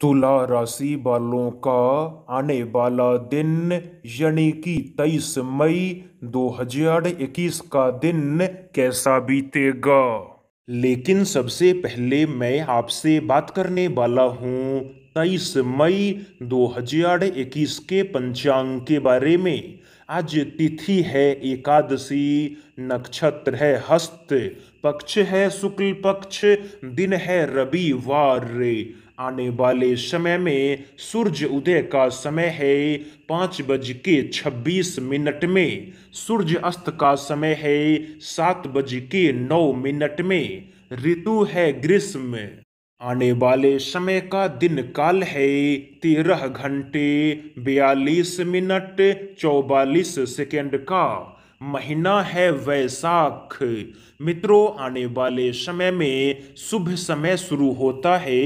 तुला राशि वालों का आने वाला दिन यानी कि तेईस मई 2021 का दिन कैसा बीतेगा लेकिन सबसे पहले मैं आपसे बात करने वाला हूँ तेईस मई 2021 के पंचांग के बारे में आज तिथि है एकादशी नक्षत्र है हस्त पक्ष है शुक्ल पक्ष दिन है रविवार आने वाले समय में सूर्य उदय का समय है पाँच बज के छब्बीस मिनट में सूर्य अस्त का समय है सात बज के नौ मिनट में ऋतु है ग्रीष्म आने वाले समय का दिन काल है तेरह घंटे बयालीस मिनट चौवालीस सेकेंड का महीना है वैसाख मित्रों आने वाले समय में शुभ समय शुरू होता है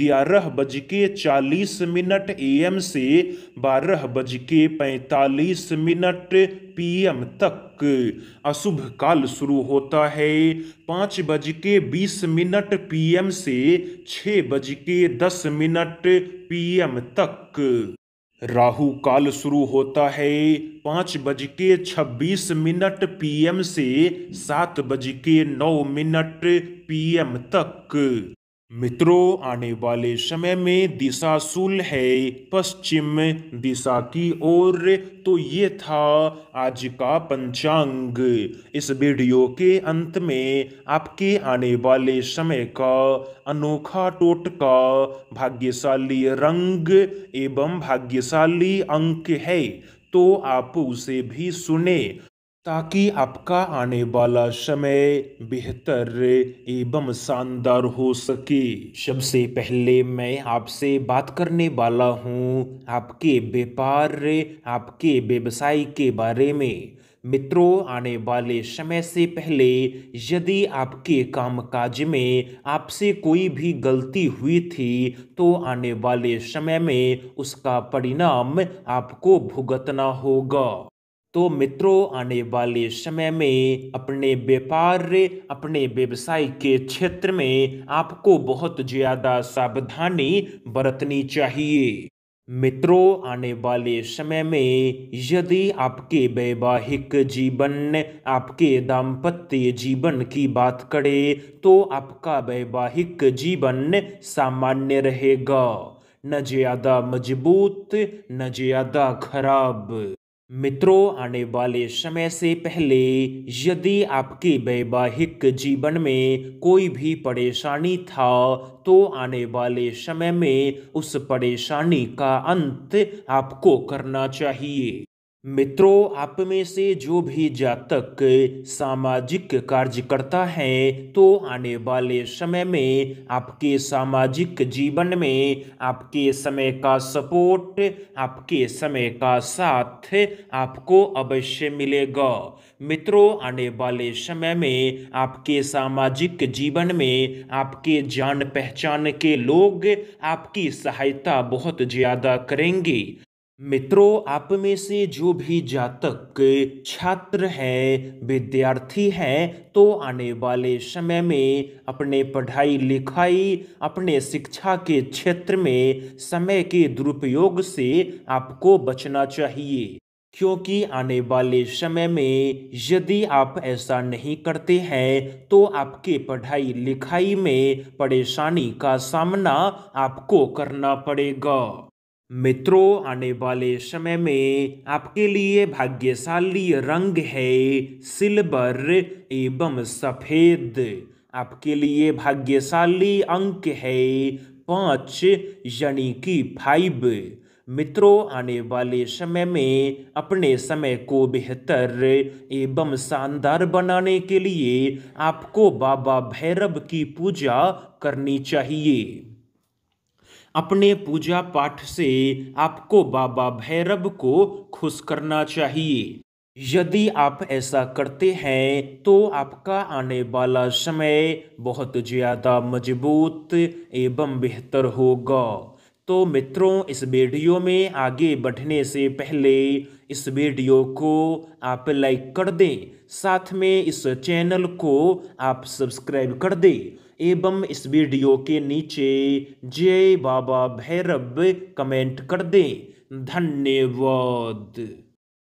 ग्यारह बज के चालीस मिनट एम से बारह बज के पैंतालीस मिनट पीएम तक अशुभ काल शुरू होता है पाँच बज के बीस मिनट पीएम से छः बज के दस मिनट पीएम तक राहु काल शुरू होता है पाँच बज के छब्बीस मिनट पीएम से सात बज के नौ मिनट पीएम तक मित्रों आने वाले समय में दिशा सुल है पश्चिम दिशा की ओर तो ये था आज का पंचांग इस वीडियो के अंत में आपके आने वाले समय का अनोखा टोटका भाग्यशाली रंग एवं भाग्यशाली अंक है तो आप उसे भी सुने ताकि आपका आने वाला समय बेहतर एवं शानदार हो सके सबसे पहले मैं आपसे बात करने वाला हूँ आपके व्यापार आपके व्यवसाय के बारे में मित्रों आने वाले समय से पहले यदि आपके कामकाज में आपसे कोई भी गलती हुई थी तो आने वाले समय में उसका परिणाम आपको भुगतना होगा तो मित्रों आने वाले समय में अपने व्यापार अपने व्यवसाय के क्षेत्र में आपको बहुत ज़्यादा सावधानी बरतनी चाहिए मित्रों आने वाले समय में यदि आपके वैवाहिक जीवन आपके दाम्पत्य जीवन की बात करें तो आपका वैवाहिक जीवन सामान्य रहेगा न ज़्यादा मजबूत न ज़्यादा खराब मित्रों आने वाले समय से पहले यदि आपके वैवाहिक जीवन में कोई भी परेशानी था तो आने वाले समय में उस परेशानी का अंत आपको करना चाहिए मित्रों आप में से जो भी जातक सामाजिक कार्यकर्ता हैं तो आने वाले समय में आपके सामाजिक जीवन में आपके समय का सपोर्ट आपके समय का साथ आपको अवश्य मिलेगा मित्रों आने वाले समय में आपके सामाजिक जीवन में आपके जान पहचान के लोग आपकी सहायता बहुत ज़्यादा करेंगे मित्रों आप में से जो भी जातक छात्र हैं विद्यार्थी हैं तो आने वाले समय में अपने पढ़ाई लिखाई अपने शिक्षा के क्षेत्र में समय के दुरुपयोग से आपको बचना चाहिए क्योंकि आने वाले समय में यदि आप ऐसा नहीं करते हैं तो आपके पढ़ाई लिखाई में परेशानी का सामना आपको करना पड़ेगा मित्रों आने वाले समय में आपके लिए भाग्यशाली रंग है सिल्वर एवं सफेद आपके लिए भाग्यशाली अंक है पाँच यानी कि फाइव मित्रों आने वाले समय में अपने समय को बेहतर एवं शानदार बनाने के लिए आपको बाबा भैरव की पूजा करनी चाहिए अपने पूजा पाठ से आपको बाबा भैरव को खुश करना चाहिए यदि आप ऐसा करते हैं तो आपका आने वाला समय बहुत ज़्यादा मजबूत एवं बेहतर होगा तो मित्रों इस वीडियो में आगे बढ़ने से पहले इस वीडियो को आप लाइक कर दें साथ में इस चैनल को आप सब्सक्राइब कर दें एवं इस वीडियो के नीचे जय बाबा भैरव कमेंट कर दें धन्यवाद